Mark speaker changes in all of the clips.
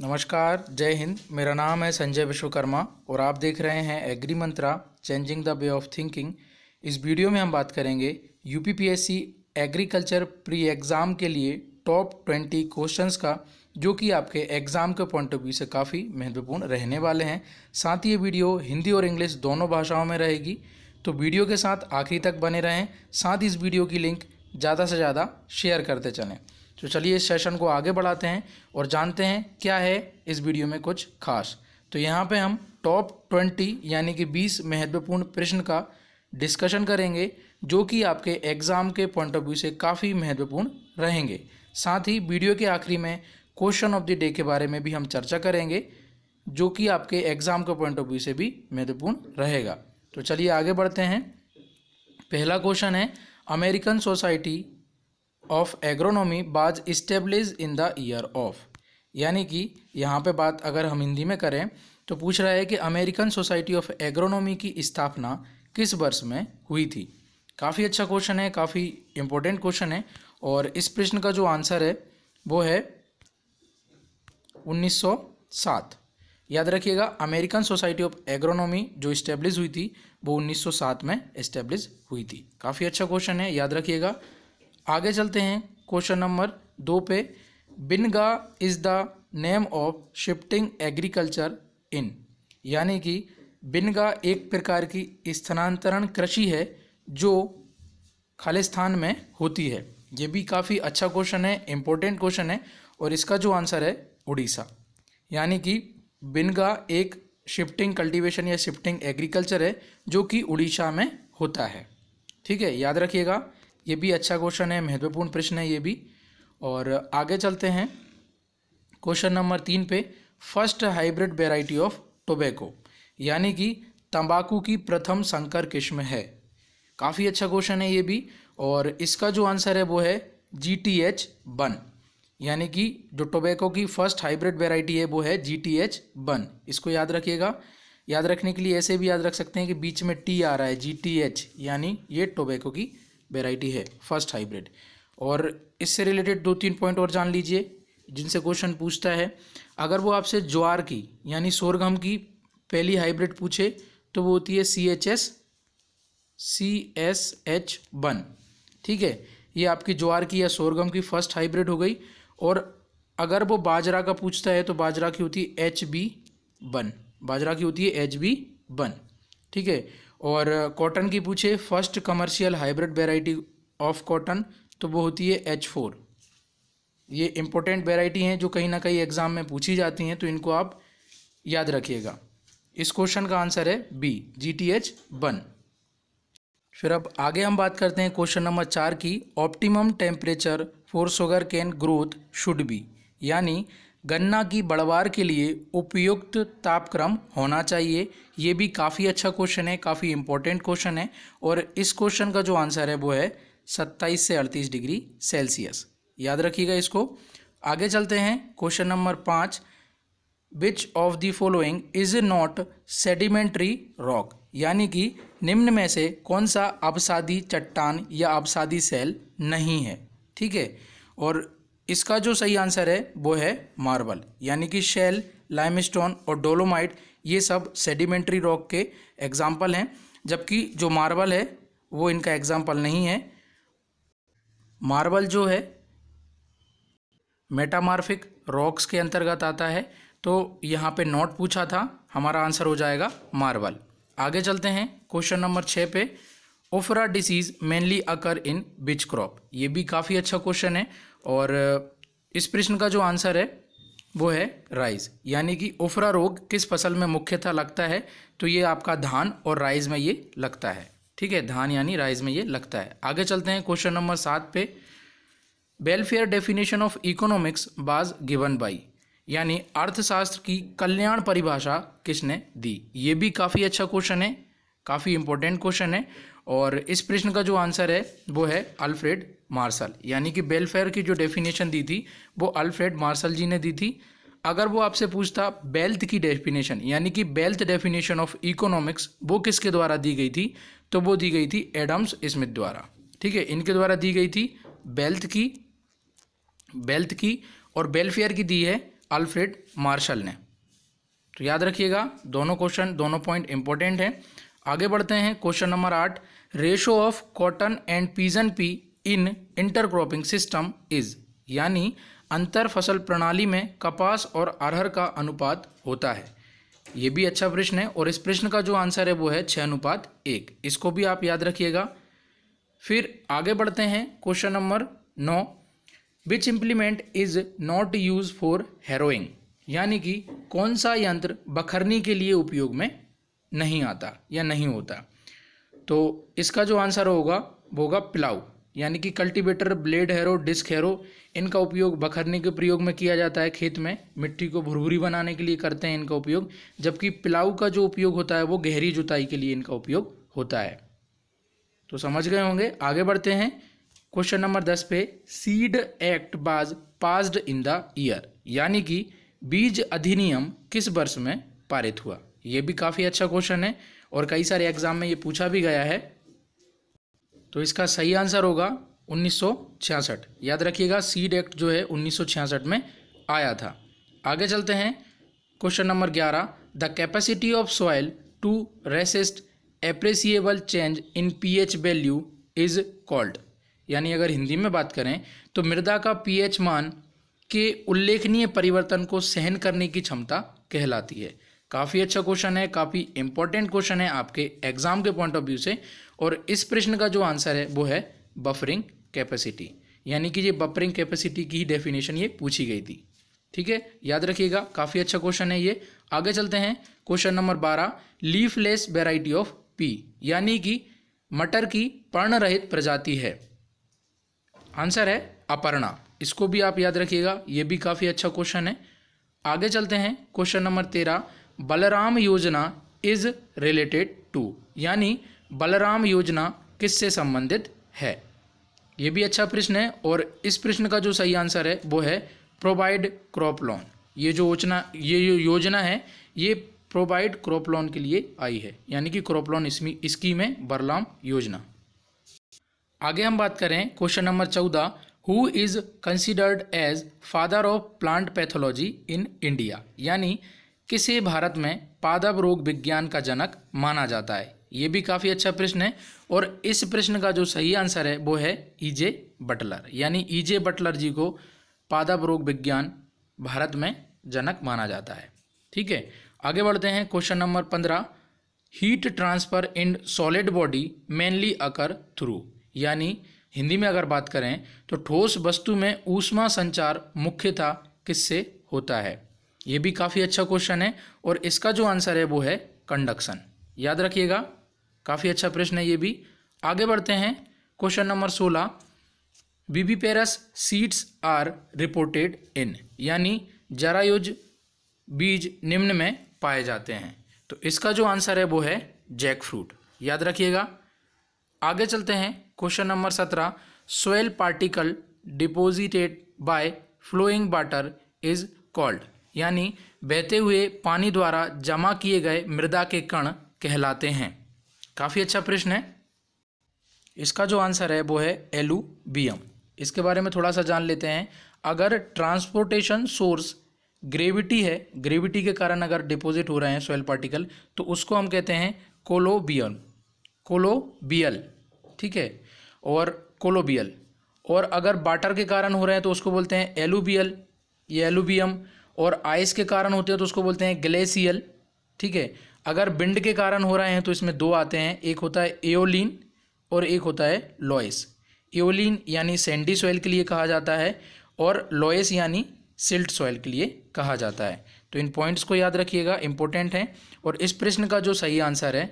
Speaker 1: नमस्कार जय हिंद मेरा नाम है संजय विश्वकर्मा और आप देख रहे हैं agri Mantra changing the way of thinking इस वीडियो में हम बात करेंगे यूपीपीएससी एग्रीकल्चर प्री एग्ज़ाम के लिए टॉप ट्वेंटी क्वेश्चंस का जो कि आपके एग्ज़ाम के पॉइंट ऑफ व्यू से काफ़ी महत्वपूर्ण रहने वाले हैं साथ ही ये वीडियो हिंदी और इंग्लिश दोनों भाषाओं में रहेगी तो वीडियो के साथ आखिरी तक बने रहें साथ इस वीडियो की लिंक ज़्यादा से ज़्यादा शेयर करते चलें तो चलिए इस सेशन को आगे बढ़ाते हैं और जानते हैं क्या है इस वीडियो में कुछ खास तो यहाँ पे हम टॉप ट्वेंटी यानी कि बीस महत्वपूर्ण प्रश्न का डिस्कशन करेंगे जो कि आपके एग्ज़ाम के पॉइंट ऑफ व्यू से काफ़ी महत्वपूर्ण रहेंगे साथ ही वीडियो के आखिरी में क्वेश्चन ऑफ द डे के बारे में भी हम चर्चा करेंगे जो कि आपके एग्ज़ाम के पॉइंट ऑफ व्यू से भी महत्वपूर्ण रहेगा तो चलिए आगे बढ़ते हैं पहला क्वेश्चन है American Society of Agronomy was establish in the year of यानी कि यहाँ पे बात अगर हम हिंदी में करें तो पूछ रहा है कि अमेरिकन सोसाइटी ऑफ एग्रोनॉमी की स्थापना किस वर्ष में हुई थी काफ़ी अच्छा क्वेश्चन है काफ़ी इम्पोर्टेंट क्वेश्चन है और इस प्रश्न का जो आंसर है वो है 1907 याद रखिएगा अमेरिकन सोसाइटी ऑफ एग्रोनॉमी जो इस्टेब्लिश हुई थी वो 1907 में इस्टेब्लिश हुई थी काफ़ी अच्छा क्वेश्चन है याद रखिएगा आगे चलते हैं क्वेश्चन नंबर दो पे Binga is the name of shifting agriculture in यानी कि बिनगा एक प्रकार की स्थानांतरण कृषि है जो खालिस्तान में होती है ये भी काफ़ी अच्छा क्वेश्चन है इम्पोर्टेंट क्वेश्चन है और इसका जो आंसर है उड़ीसा यानी कि बिनगा एक शिफ्टिंग कल्टीवेशन या शिफ्टिंग एग्रीकल्चर है जो कि उड़ीसा में होता है ठीक है याद रखिएगा ये भी अच्छा क्वेश्चन है महत्वपूर्ण प्रश्न है ये भी और आगे चलते हैं क्वेश्चन नंबर तीन पे first hybrid variety of tobacco यानी कि तंबाकू की प्रथम संकर किस्म है काफ़ी अच्छा क्वेश्चन है ये भी और इसका जो आंसर है वो है जी टी एच बन यानी कि जो टोबैको की फर्स्ट हाइब्रिड वेराइटी है वो है जी टी एच बन इसको याद रखिएगा याद रखने के लिए ऐसे भी याद रख सकते हैं कि बीच में टी आ रहा है जी टी एच यानी ये टोबैको की वेराइटी है फर्स्ट हाइब्रिड और इससे रिलेटेड दो तीन पॉइंट और जान लीजिए जिनसे क्वेश्चन पूछता है अगर वो आपसे ज्वार की यानी सोरगम की पहली हाइब्रिड पूछे तो वो होती है C H S C S H one ठीक है ये आपकी ज्वार की या सोरगम की फर्स्ट हाइब्रिड हो गई और अगर वो बाजरा का पूछता है तो बाजरा की होती है एच बी वन बाजरा की होती है एच बी वन ठीक है और कॉटन की पूछे first commercial hybrid variety of cotton तो वो होती है एच फोर ये इम्पोर्टेंट वेराइटी हैं जो कहीं ना कहीं एग्ज़ाम में पूछी जाती हैं तो इनको आप याद रखिएगा इस क्वेश्चन का आंसर है B G T H one फिर अब आगे हम बात करते हैं क्वेश्चन नंबर चार की optimum temperature for sugar cane growth should be यानी गन्ना की बढ़वार के लिए उपयुक्त तापक्रम होना चाहिए ये भी काफ़ी अच्छा क्वेश्चन है काफ़ी इंपॉर्टेंट क्वेश्चन है और इस क्वेश्चन का जो आंसर है वो है सत्ताईस से अड़तीस डिग्री सेल्सियस याद रखिएगा इसको आगे चलते हैं क्वेश्चन नंबर पाँच which of the following is not sedimentary rock यानी कि निम्न में से कौन सा अबसादी चट्टान या अबसादी सेल नहीं है ठीक है और इसका जो सही आंसर है वो है मार्बल यानी कि शेल लाइमस्टोन और डोलोमाइट ये सब सेडिमेंट्री रॉक के एग्जाम्पल हैं जबकि जो मार्बल है वो इनका एग्जाम्पल नहीं है मार्बल जो है मेटामार्फिक रॉक्स के अंतर्गत आता है तो यहाँ पे नॉट पूछा था हमारा आंसर हो जाएगा मार्बल आगे चलते हैं क्वेश्चन नंबर छः पे ufra disease mainly occur in which crop ये भी काफ़ी अच्छा क्वेश्चन है और इस प्रश्न का जो आंसर है वो है राइस यानी कि ओफरा रोग किस फसल में मुख्यतः लगता है तो ये आपका धान और राइस में ये लगता है ठीक है धान यानी राइस में ये लगता है आगे चलते हैं क्वेश्चन नंबर सात पे welfare definition of economics was given by यानी अर्थशास्त्र की कल्याण परिभाषा किसने दी ये भी काफ़ी अच्छा क्वेश्चन है काफ़ी इंपॉर्टेंट क्वेश्चन है और इस प्रश्न का जो आंसर है वो है अल्फ्रेड मार्शल यानी कि बेलफेयर की जो डेफिनेशन दी थी वो अल्फ्रेड मार्शल जी ने दी थी अगर वो आपसे पूछता बेल्थ की डेफिनेशन यानी कि बेल्थ डेफिनेशन ऑफ इकोनॉमिक्स वो किसके द्वारा दी गई थी तो वो दी गई थी एडम्स स्मिथ द्वारा ठीक है इनके द्वारा दी गई थी बेल्थ की बेल्थ की और बेलफेयर की दी है अल्फ्रेड मार्शल ने तो याद रखिएगा दोनों क्वेश्चन दोनों पॉइंट इंपॉर्टेंट हैं आगे बढ़ते हैं क्वेश्चन नंबर आठ ratio of cotton and pigeon pea in intercropping system is यानी अंतर फसल प्रणाली में कपास और अरहर का अनुपात होता है ये भी अच्छा प्रश्न है और इस प्रश्न का जो आंसर है वो है छः अनुपात एक इसको भी आप याद रखिएगा फिर आगे बढ़ते हैं क्वेश्चन नंबर नौ which implement is not use for harrowing यानी कि कौन सा यंत्र बखरनी के लिए उपयोग में नहीं आता या नहीं होता तो इसका जो आंसर होगा वो होगा पिलाऊ यानी कि cultivator blade harrow disc harrow इनका उपयोग बखरने के प्रयोग में किया जाता है खेत में मिट्टी को भुरभुरी बनाने के लिए करते हैं इनका उपयोग जबकि पिलाऊ का जो उपयोग होता है वो गहरी जुताई के लिए इनका उपयोग होता है तो समझ गए होंगे आगे बढ़ते हैं क्वेश्चन नंबर दस पे seed act was passed in the year यानी कि बीज अधिनियम किस वर्ष में पारित हुआ ये भी काफ़ी अच्छा क्वेश्चन है और कई सारे एग्ज़ाम में ये पूछा भी गया है तो इसका सही आंसर होगा 1966 याद रखिएगा सीड एक्ट जो है 1966 में आया था आगे चलते हैं क्वेश्चन नंबर ग्यारह the capacity of soil to resist appreciable change in pH value is called यानी अगर हिंदी में बात करें तो मृदा का पीएच मान के उल्लेखनीय परिवर्तन को सहन करने की क्षमता कहलाती है काफ़ी अच्छा क्वेश्चन है काफ़ी इंपॉर्टेंट क्वेश्चन है आपके एग्जाम के पॉइंट ऑफ व्यू से और इस प्रश्न का जो आंसर है वो है बफरिंग कैपेसिटी यानी कि ये बफरिंग कैपेसिटी की ही डेफिनेशन ये पूछी गई थी ठीक है याद रखिएगा काफ़ी अच्छा क्वेश्चन है ये आगे चलते हैं क्वेश्चन नंबर बारह लीफलेस वेराइटी ऑफ पी यानी कि मटर की पर्ण रहित प्रजाति है आंसर है अपर्णा इसको भी आप याद रखिएगा ये भी काफ़ी अच्छा क्वेश्चन है आगे चलते हैं क्वेश्चन नंबर तेरह बलराम योजना इज रिलेटेड टू यानी बलराम योजना किससे संबंधित है ये भी अच्छा प्रश्न है और इस प्रश्न का जो सही आंसर है वो है प्रोवाइड क्रॉप लोन ये जो योजना ये जो योजना है ये प्रोवाइड क्रॉप लोन के लिए आई है यानी कि क्रॉप लोन स्कीम है बलराम योजना आगे हम बात करें क्वेश्चन नंबर चौदह who is considered as father of plant pathology in India यानी किसे भारत में पादप रोग विज्ञान का जनक माना जाता है ये भी काफ़ी अच्छा प्रश्न है और इस प्रश्न का जो सही आंसर है वो है ईजे e बटलर यानी ईजे e बटलर जी को पादप रोग विज्ञान भारत में जनक माना जाता है ठीक है आगे बढ़ते हैं क्वेश्चन नंबर पंद्रह heat transfer in solid body mainly occur through यानी हिंदी में अगर बात करें तो ठोस वस्तु में ऊष्मा संचार मुख्यतः किससे होता है ये भी काफ़ी अच्छा क्वेश्चन है और इसका जो आंसर है वो है कंडक्शन याद रखिएगा काफ़ी अच्छा प्रश्न है ये भी आगे बढ़ते हैं क्वेश्चन नंबर सोलह viviparous seeds are reported in यानी जरायुज बीज निम्न में पाए जाते हैं तो इसका जो आंसर है वो है जैक फ्रूट याद रखिएगा आगे चलते हैं क्वेश्चन नंबर सत्रह soil particle deposited by flowing water is called यानी बहते हुए पानी द्वारा जमा किए गए मृदा के कण कहलाते हैं काफ़ी अच्छा प्रश्न है इसका जो आंसर है वो है एलुबियम इसके बारे में थोड़ा सा जान लेते हैं अगर ट्रांसपोर्टेशन सोर्स ग्रेविटी है ग्रेविटी के कारण अगर डिपॉजिट हो रहे हैं सॉयल पार्टिकल तो उसको हम कहते हैं कोलोबियल कोलोबियल ठीक है और कोलोबियल और अगर बाटर के कारण हो रहे हैं तो उसको बोलते हैं एलुबियल ये एलुबियम और आइस के कारण होते हैं तो उसको बोलते हैं ग्लेशियल ठीक है अगर बिंड के कारण हो रहे हैं तो इसमें दो आते हैं एक होता है एओलिन और एक होता है लॉयस एओलिन यानी सैंडी सॉइल के लिए कहा जाता है और लॉयस यानी सिल्ट सॉइल के लिए कहा जाता है तो इन पॉइंट्स को याद रखिएगा इंपॉर्टेंट हैं और इस प्रश्न का जो सही आंसर है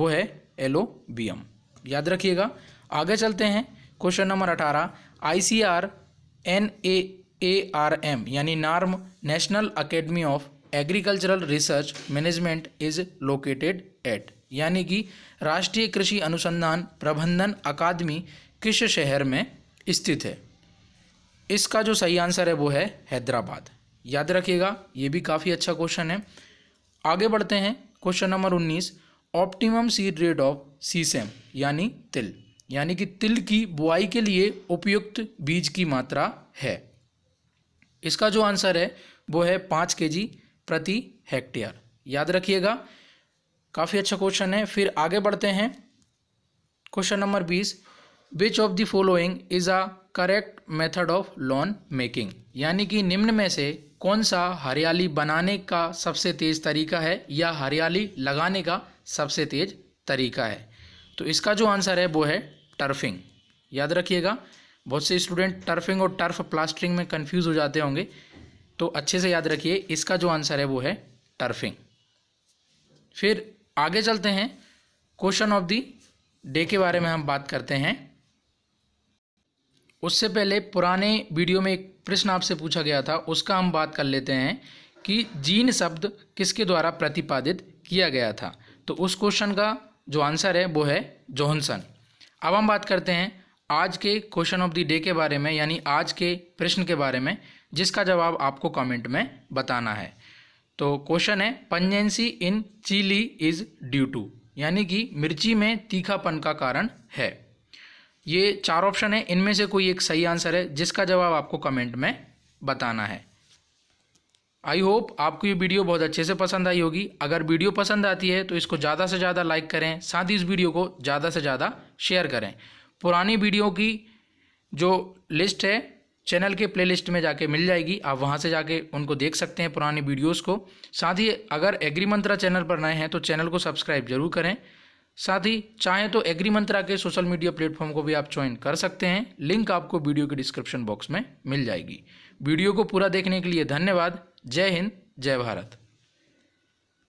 Speaker 1: वो है एलोबियम याद रखिएगा आगे चलते हैं क्वेश्चन नंबर अठारह I C R N A A R M यानी NAARM National Academy of Agricultural Research Management is located at यानी कि राष्ट्रीय कृषि अनुसंधान प्रबंधन अकादमी किस शहर में स्थित है इसका जो सही आंसर है वो है हैदराबाद याद रखिएगा ये भी काफ़ी अच्छा क्वेश्चन है आगे बढ़ते हैं क्वेश्चन नंबर उन्नीस optimum seed rate of sesame यानी तिल यानी कि तिल की बुआई के लिए उपयुक्त बीज की मात्रा है इसका जो आंसर है वो है पाँच के प्रति हेक्टेयर याद रखिएगा काफ़ी अच्छा क्वेश्चन है फिर आगे बढ़ते हैं क्वेश्चन नंबर बीस which of the following is a correct method of lawn making यानी कि निम्न में से कौन सा हरियाली बनाने का सबसे तेज़ तरीका है या हरियाली लगाने का सबसे तेज़ तरीका है तो इसका जो आंसर है वो है टर्फिंग याद रखिएगा बहुत से स्टूडेंट टर्फिंग और टर्फ प्लास्टरिंग में कन्फ्यूज़ हो जाते होंगे तो अच्छे से याद रखिए इसका जो आंसर है वो है टर्फिंग फिर आगे चलते हैं क्वेश्चन ऑफ दी डे के बारे में हम बात करते हैं उससे पहले पुराने वीडियो में एक प्रश्न आपसे पूछा गया था उसका हम बात कर लेते हैं कि जीन शब्द किसके द्वारा प्रतिपादित किया गया था तो उस क्वेश्चन का जो आंसर है वो है जोहनसन अब हम बात करते हैं आज के क्वेश्चन ऑफ द डे के बारे में यानी आज के प्रश्न के बारे में जिसका जवाब आपको कमेंट में बताना है तो क्वेश्चन है pungency in chilli is due to यानी कि मिर्ची में तीखापन का कारण है ये चार ऑप्शन है इनमें से कोई एक सही आंसर है जिसका जवाब आपको कमेंट में बताना है आई होप आपको ये वीडियो बहुत अच्छे से पसंद आई होगी अगर वीडियो पसंद आती है तो इसको ज़्यादा से ज़्यादा लाइक करें साथ ही इस वीडियो को ज़्यादा से ज़्यादा शेयर करें पुरानी वीडियो की जो लिस्ट है चैनल के प्लेलिस्ट में जाके मिल जाएगी आप वहाँ से जाके उनको देख सकते हैं पुरानी वीडियोस को साथ ही अगर एग्री मंत्रा चैनल पर नए हैं तो चैनल को सब्सक्राइब जरूर करें साथ ही चाहें तो एग्री मंत्रा के सोशल मीडिया प्लेटफॉर्म को भी आप ज्वाइन कर सकते हैं लिंक आपको वीडियो के डिस्क्रिप्शन बॉक्स में मिल जाएगी वीडियो को पूरा देखने के लिए धन्यवाद जय हिंद जय भारत